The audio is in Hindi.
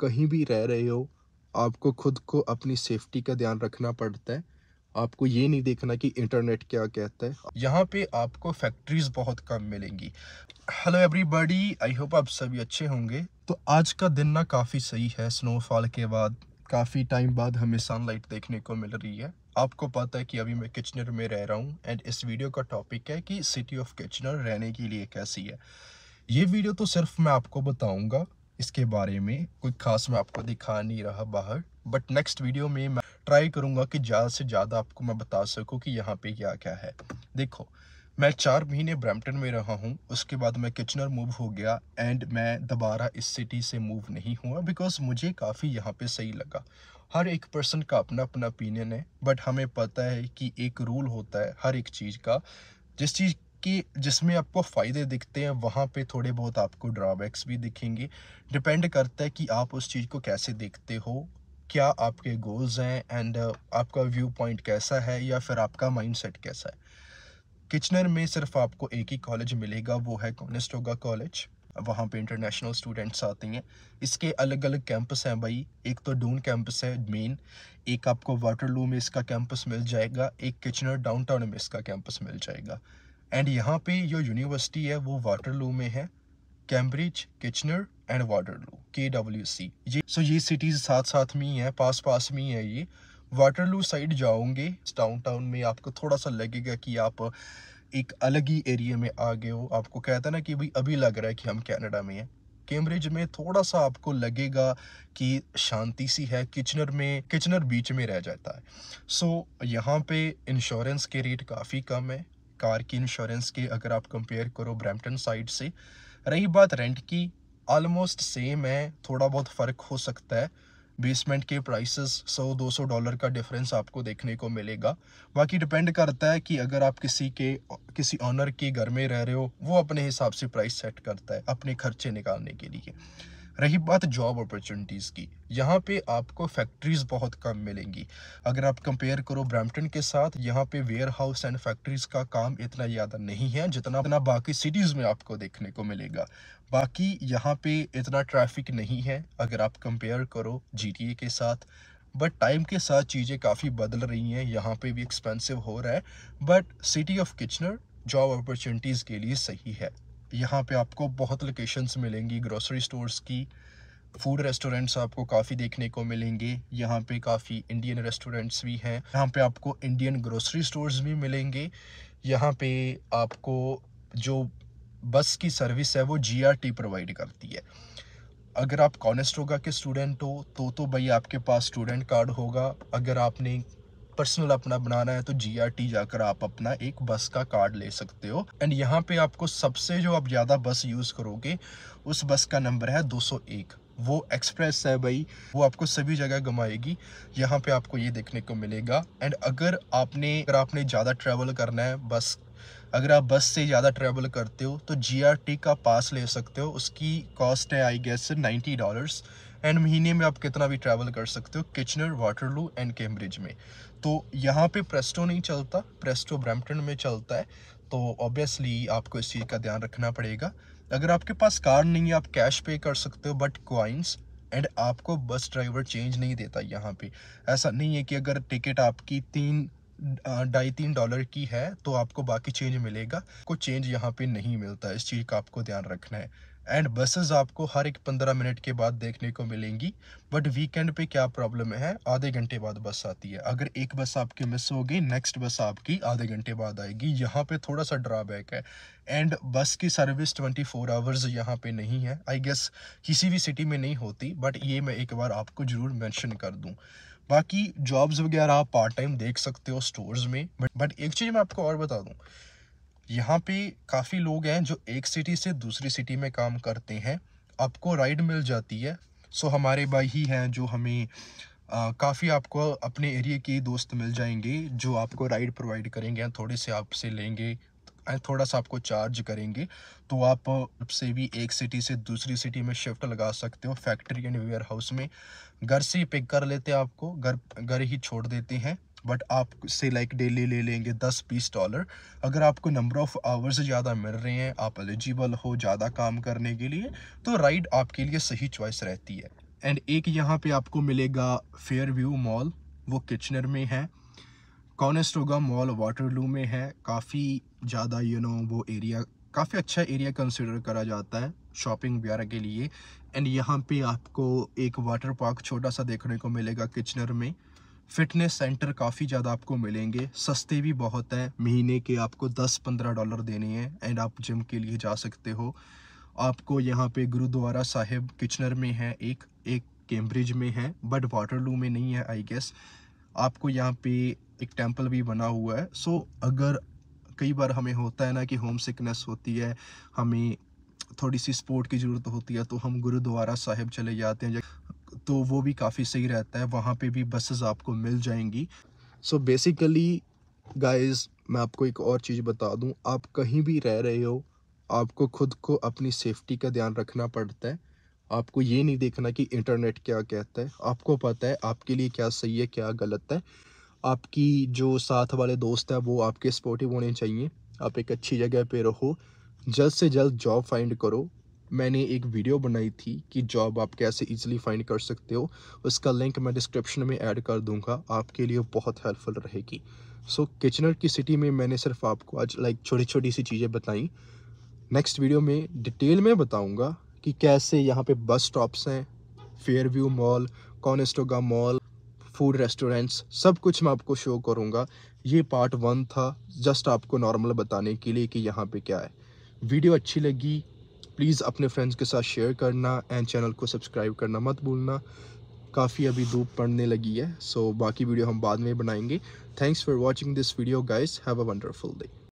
कहीं भी रह रहे हो आपको खुद को अपनी सेफ्टी का ध्यान रखना पड़ता है आपको ये नहीं देखना कि इंटरनेट क्या कहता है यहाँ पे आपको फैक्ट्रीज बहुत कम मिलेंगी हेलो एवरीबॉडी आई होप आप सभी अच्छे होंगे तो आज का दिन ना काफ़ी सही है स्नोफॉल के बाद काफ़ी टाइम बाद हमें सनलाइट देखने को मिल रही है आपको पता है कि अभी मैं किचनर में रह रहा हूँ एंड इस वीडियो का टॉपिक है कि सिटी ऑफ किचनर रहने के लिए कैसी है ये वीडियो तो सिर्फ मैं आपको बताऊँगा इसके बारे में कोई ख़ास मैं आपको दिखा नहीं रहा बाहर बट नेक्स्ट वीडियो में मैं ट्राई करूंगा कि ज़्यादा से ज़्यादा आपको मैं बता सकूं कि यहाँ पे क्या क्या है देखो मैं चार महीने ब्रैम्पटन में रहा हूँ उसके बाद मैं किचनर मूव हो गया एंड मैं दोबारा इस सिटी से मूव नहीं हुआ बिकॉज मुझे काफ़ी यहाँ पे सही लगा हर एक पर्सन का अपना अपना ओपिनियन है बट हमें पता है कि एक रूल होता है हर एक चीज़ का जिस चीज़ कि जिसमें आपको फ़ायदे दिखते हैं वहाँ पे थोड़े बहुत आपको ड्रॉबैक्स भी दिखेंगे डिपेंड करता है कि आप उस चीज़ को कैसे देखते हो क्या आपके गोल्स हैं एंड आपका व्यू पॉइंट कैसा है या फिर आपका माइंडसेट कैसा है किचनर में सिर्फ आपको एक ही कॉलेज मिलेगा वो है कॉनेस्टोगा कॉलेज वहाँ पे इंटरनेशनल स्टूडेंट्स आते हैं इसके अलग अलग कैंपस हैं भाई एक तो डून कैंपस है मेन एक आपको वाटरलू में इसका कैंपस मिल जाएगा एक किचनर डाउनटाउन में इसका कैंपस मिल जाएगा एंड यहाँ पे जो यूनिवर्सिटी है वो वाटरलू में है कैम्ब्रिज किचनर एंड वाटरलू के डब्ल्यू सी ये सो ये सिटीज़ साथ साथ में ही है पास पास में ही है ये वाटरलू साइड जाओगे डाउन टाउन में आपको थोड़ा सा लगेगा कि आप एक अलग ही एरिया में आ गए हो आपको कहता ना कि भाई अभी लग रहा है कि हम कैनेडा में हैं कैम्ब्रिज में थोड़ा सा आपको लगेगा कि शांति सी है किचनर में किचनर बीच में रह जाता है सो so, यहाँ पे इंश्योरेंस के रेट काफ़ी कम है कार की इंश्योरेंस की अगर आप कंपेयर करो ब्रैम्पटन साइड से रही बात रेंट की ऑलमोस्ट सेम है थोड़ा बहुत फ़र्क हो सकता है बेसमेंट के प्राइसेस 100-200 डॉलर का डिफरेंस आपको देखने को मिलेगा बाकी डिपेंड करता है कि अगर आप किसी के किसी ऑनर के घर में रह रहे हो वो अपने हिसाब से प्राइस सेट करता है अपने खर्चे निकालने के लिए रही बात जॉब अपॉर्चुनिटीज़ की यहाँ पे आपको फैक्ट्रीज़ बहुत कम मिलेंगी अगर आप कंपेयर करो ब्रैम्पटन के साथ यहाँ पे वेयर हाउस एंड फैक्ट्रीज़ का काम इतना ज़्यादा नहीं है जितना इतना बाकी सिटीज़ में आपको देखने को मिलेगा बाकी यहाँ पे इतना ट्रैफिक नहीं है अगर आप कंपेयर करो जी के साथ बट टाइम के साथ चीज़ें काफ़ी बदल रही हैं यहाँ पे भी एक्सपेंसिव हो रहा है but city of Kitchener job opportunities के लिए सही है यहाँ पे आपको बहुत लोकेशंस मिलेंगी ग्रोसरी स्टोर्स की फूड रेस्टोरेंट्स आपको काफ़ी देखने को मिलेंगे यहाँ पे काफ़ी इंडियन रेस्टोरेंट्स भी हैं यहाँ पे आपको इंडियन ग्रोसरी स्टोर्स भी मिलेंगे यहाँ पे आपको जो बस की सर्विस है वो जी प्रोवाइड करती है अगर आप कॉनेस्टोगा के स्टूडेंट हो तो तो भाई आपके पास स्टूडेंट कार्ड होगा अगर आपने पर्सनल अपना बनाना है तो जीआरटी जाकर आप अपना एक बस का कार्ड ले सकते हो एंड यहाँ पे आपको सबसे जो आप ज़्यादा बस यूज़ करोगे उस बस का नंबर है 201 वो एक्सप्रेस है भाई वो आपको सभी जगह घुमाएगी यहाँ पे आपको ये देखने को मिलेगा एंड अगर आपने अगर आपने ज़्यादा ट्रैवल करना है बस अगर आप बस से ज़्यादा ट्रैवल करते हो तो जी का पास ले सकते हो उसकी कॉस्ट है I guess ninety dollars and महीने में आप कितना भी ट्रैवल कर सकते हो किचनर वाटरलू एंड कैम्ब्रिज में तो यहाँ पे प्रेस्टो नहीं चलता प्रेस्टो ब्रैम्पटन में चलता है तो ऑब्वियसली आपको इस चीज़ का ध्यान रखना पड़ेगा अगर आपके पास कार नहीं है आप कैश पे कर सकते हो बट क्वाइंस एंड आपको बस ड्राइवर चेंज नहीं देता यहाँ पे ऐसा नहीं है कि अगर टिकट आपकी तीन ढाई तीन डॉलर की है तो आपको बाकी चेंज मिलेगा को चेंज यहाँ पे नहीं मिलता इस चीज़ का आपको ध्यान रखना है एंड बसेस आपको हर एक पंद्रह मिनट के बाद देखने को मिलेंगी बट वीकेंड पे क्या प्रॉब्लम है आधे घंटे बाद बस आती है अगर एक बस आपकी मिस हो गई नेक्स्ट बस आपकी आधे घंटे बाद आएगी यहाँ पे थोड़ा सा ड्रॉबैक है एंड बस की सर्विस ट्वेंटी फोर आवर्स यहाँ पे नहीं है आई गेस किसी भी सिटी में नहीं होती बट ये मैं एक बार आपको ज़रूर मैंशन कर दूँ बाकी जॉब्स वगैरह आप पार्ट टाइम देख सकते हो स्टोर्स में बट बट एक चीज़ मैं आपको और बता दूँ यहाँ पे काफ़ी लोग हैं जो एक सिटी से दूसरी सिटी में काम करते हैं आपको राइड मिल जाती है सो हमारे भाई ही हैं जो हमें काफ़ी आपको अपने एरिया के दोस्त मिल जाएंगे जो आपको राइड प्रोवाइड करेंगे थोड़े से आपसे लेंगे थोड़ा सा आपको चार्ज करेंगे तो आप से भी एक सिटी से दूसरी सिटी में शिफ्ट लगा सकते हो फैक्ट्री एंड वेयर हाउस में घर से पिक कर लेते हैं आपको घर घर ही छोड़ देते हैं बट आप से लाइक डेली ले लेंगे दस बीस डॉलर अगर आपको नंबर ऑफ़ आवर्स ज़्यादा मिल रहे हैं आप एलिजिबल हो ज़्यादा काम करने के लिए तो राइड आपके लिए सही चॉइस रहती है एंड एक यहाँ पे आपको मिलेगा फेयर व्यू मॉल वो किचनर में है कॉनेस्टोगा मॉल वाटरलू में है काफ़ी ज़्यादा यू नो वो एरिया काफ़ी अच्छा एरिया कंसिडर करा जाता है शॉपिंग वगैरह के लिए एंड यहाँ पे आपको एक वाटर पार्क छोटा सा देखने को मिलेगा किचनर में फिटनेस सेंटर काफ़ी ज़्यादा आपको मिलेंगे सस्ते भी बहुत हैं महीने के आपको 10-15 डॉलर देने हैं एंड आप जिम के लिए जा सकते हो आपको यहाँ पे गुरुद्वारा साहिब किचनर में है एक एक कैम्ब्रिज में है बट वाटरलू में नहीं है आई गेस आपको यहाँ पे एक टेम्पल भी बना हुआ है सो so, अगर कई बार हमें होता है ना कि होम सिकनेस होती है हमें थोड़ी सी स्पोर्ट की ज़रूरत होती है तो हम गुरुद्वारा साहिब चले जाते हैं तो वो भी काफ़ी सही रहता है वहाँ पे भी बसेस आपको मिल जाएंगी सो बेसिकली गाइस मैं आपको एक और चीज़ बता दूँ आप कहीं भी रह रहे हो आपको खुद को अपनी सेफ्टी का ध्यान रखना पड़ता है आपको ये नहीं देखना कि इंटरनेट क्या कहता है आपको पता है आपके लिए क्या सही है क्या गलत है आपकी जो साथ वाले दोस्त हैं वो आपके सपोर्टिव होने चाहिए आप एक अच्छी जगह पे रहो जल्द से जल्द जॉब फाइंड करो मैंने एक वीडियो बनाई थी कि जॉब आप कैसे इजीली फाइंड कर सकते हो उसका लिंक मैं डिस्क्रिप्शन में ऐड कर दूंगा आपके लिए बहुत हेल्पफुल रहेगी सो किचनर की सिटी में मैंने सिर्फ आपको आज लाइक छोटी छोटी सी चीज़ें बताई नेक्स्ट वीडियो में डिटेल में बताऊँगा कि कैसे यहाँ पर बस स्टॉप्स हैं Fairview mall Conestoga mall food restaurants सब कुछ मैं आपको शो करूँगा ये पार्ट वन था जस्ट आपको नॉर्मल बताने के लिए कि यहाँ पे क्या है वीडियो अच्छी लगी प्लीज़ अपने फ्रेंड्स के साथ शेयर करना एंड चैनल को सब्सक्राइब करना मत भूलना काफ़ी अभी धूप पड़ने लगी है सो so, बाकी वीडियो हम बाद में बनाएंगे thanks for watching this video guys have a wonderful day